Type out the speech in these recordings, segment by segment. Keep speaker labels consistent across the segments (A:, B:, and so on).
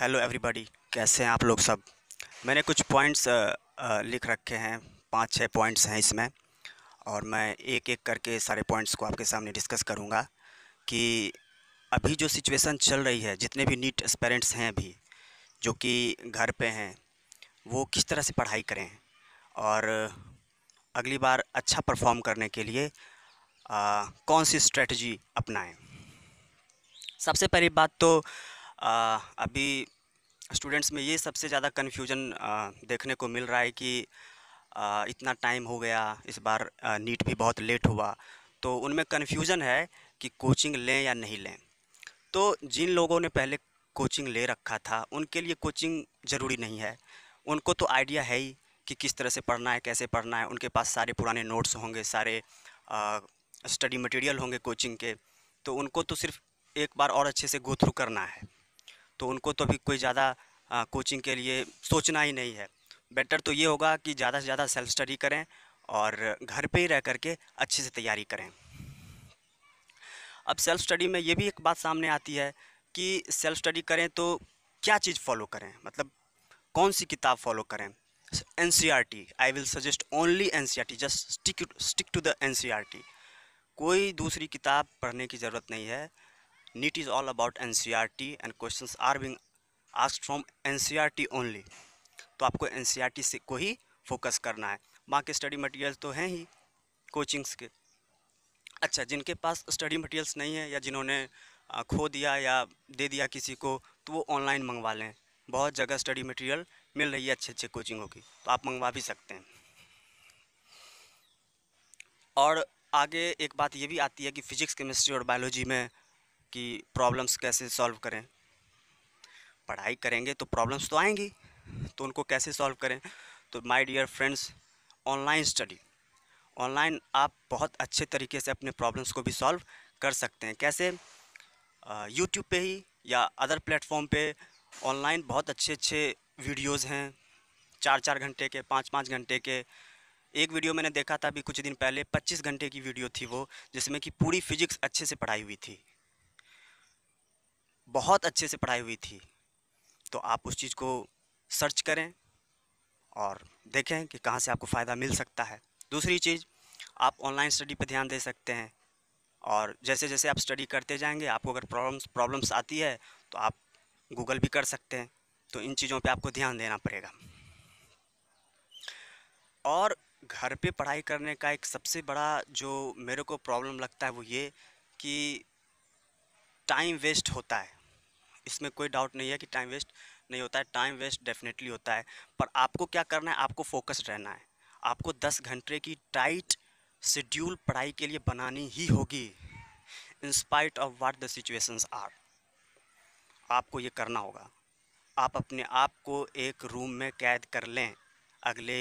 A: Hello everybody कैसे हैं आप लोग सब मैंने कुछ पॉइंट्स लिख रखे हैं पांच छः पॉइंट्स हैं इसमें और मैं एक एक करके सारे पॉइंट्स को आपके सामने डिस्कस करूंगा कि अभी जो सिचुएशन चल रही है जितने भी नीट पेरेंट्स हैं अभी जो कि घर पे हैं वो किस तरह से पढ़ाई करें और अगली बार अच्छा परफॉर्म करने के लिए आ, कौन सी स्ट्रेटजी अपनाएं सबसे पहली बात तो आ, अभी स्टूडेंट्स में ये सबसे ज़्यादा कन्फ्यूजन देखने को मिल रहा है कि आ, इतना टाइम हो गया इस बार आ, नीट भी बहुत लेट हुआ तो उनमें कन्फ्यूज़न है कि कोचिंग लें या नहीं लें तो जिन लोगों ने पहले कोचिंग ले रखा था उनके लिए कोचिंग ज़रूरी नहीं है उनको तो आइडिया है ही कि किस तरह से पढ़ना है कैसे पढ़ना है उनके पास सारे पुराने नोट्स होंगे सारे स्टडी मटेरियल होंगे कोचिंग के तो उनको तो सिर्फ एक बार और अच्छे से गो थ्रू करना है तो उनको तो अभी कोई ज़्यादा कोचिंग के लिए सोचना ही नहीं है बेटर तो ये होगा कि ज़्यादा से ज़्यादा सेल्फ स्टडी करें और घर पे ही रह करके अच्छे से तैयारी करें अब सेल्फ स्टडी में ये भी एक बात सामने आती है कि सेल्फ स्टडी करें तो क्या चीज़ फॉलो करें मतलब कौन सी किताब फॉलो करें N C R T I will suggest only N C R T just stick stick to the N C R T कोई दूसरी किताब पढ़ने की ज़रूरत नहीं है NEET is all about NCERT and questions are being asked from NCERT only. तो आपको NCERT से को ही फोकस करना है बाकी स्टडी मटेरियल तो हैं ही कोचिंग्स के अच्छा जिनके पास स्टडी मटेरियल्स नहीं है या जिन्होंने खो दिया या दे दिया किसी को तो वो ऑनलाइन मंगवा लें बहुत जगह स्टडी मटेरियल मिल रही है अच्छे अच्छे कोचिंगों की तो आप मंगवा भी सकते हैं और आगे एक बात ये भी आती है कि फिजिक्स केमिस्ट्री और बायोलॉजी में कि प्रॉब्लम्स कैसे सॉल्व करें पढ़ाई करेंगे तो प्रॉब्लम्स तो आएंगी तो उनको कैसे सॉल्व करें तो my dear friends online study online आप बहुत अच्छे तरीके से अपने प्रॉब्लम्स को भी सॉल्व कर सकते हैं कैसे यूट्यूब पे ही या अदर प्लेटफॉर्म पे ऑनलाइन बहुत अच्छे अच्छे वीडियोज़ हैं चार चार घंटे के पाँच पाँच घंटे के एक वीडियो मैंने देखा था अभी कुछ दिन पहले 25 घंटे की वीडियो थी वो जिसमें कि पूरी फिजिक्स अच्छे से पढ़ाई हुई थी बहुत अच्छे से पढ़ाई हुई थी तो आप उस चीज़ को सर्च करें और देखें कि कहाँ से आपको फ़ायदा मिल सकता है दूसरी चीज़ आप ऑनलाइन स्टडी पर ध्यान दे सकते हैं और जैसे जैसे आप स्टडी करते जाएंगे आपको अगर प्रॉब्लम्स प्रॉब्लम्स आती है तो आप गूगल भी कर सकते हैं तो इन चीज़ों पे आपको ध्यान देना पड़ेगा और घर पे पढ़ाई करने का एक सबसे बड़ा जो मेरे को प्रॉब्लम लगता है वो ये कि टाइम वेस्ट होता है इसमें कोई डाउट नहीं है कि टाइम वेस्ट नहीं होता है टाइम वेस्ट डेफिनेटली होता है पर आपको क्या करना है आपको फोकस रहना है आपको दस घंटे की टाइट शेड्यूल पढ़ाई के लिए बनानी ही होगी in spite of what the situations are आपको ये करना होगा आप अपने आप को एक रूम में कैद कर लें अगले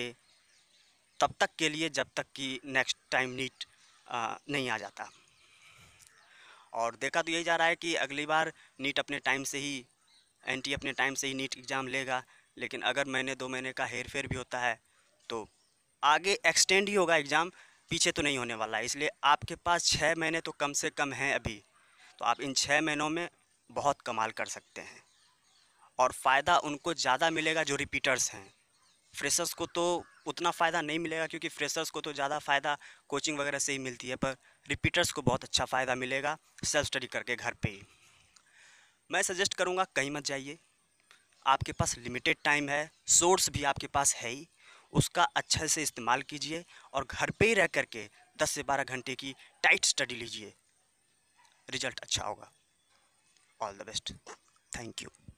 A: तब तक के लिए जब तक कि नेक्स्ट टाइम नीट नहीं आ जाता और देखा तो यही जा रहा है कि अगली बार नीट अपने टाइम से ही एन e अपने टाइम से ही नीट एग्ज़ाम लेगा लेकिन अगर महीने दो महीने का हेर फेर भी होता है तो आगे एक्सटेंड ही होगा एग्ज़ाम पीछे तो नहीं होने वाला है इसलिए आपके पास छः महीने तो कम से कम हैं अभी तो आप इन छः महीनों में बहुत कमाल कर सकते हैं और फ़ायदा उनको ज़्यादा मिलेगा जो रिपीटर्स हैं फ्रेशर्स को तो उतना फ़ायदा नहीं मिलेगा क्योंकि फ्रेशर्स को तो ज़्यादा फ़ायदा कोचिंग वगैरह से ही मिलती है पर रिपीटर्स को बहुत अच्छा फ़ायदा मिलेगा सेल्फ स्टडी करके घर पे ही मैं सजेस्ट करूँगा कहीं मत जाइए आपके पास लिमिटेड टाइम है सोर्स भी आपके पास है ही उसका अच्छे से इस्तेमाल कीजिए और घर पे ही रह करके दस से बारह घंटे की टाइट स्टडी लीजिए रिजल्ट अच्छा होगा all the best thank you